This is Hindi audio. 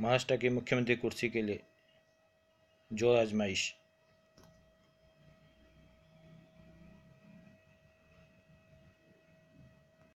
महाराष्ट्र की मुख्यमंत्री कुर्सी के लिए जो आजमाइश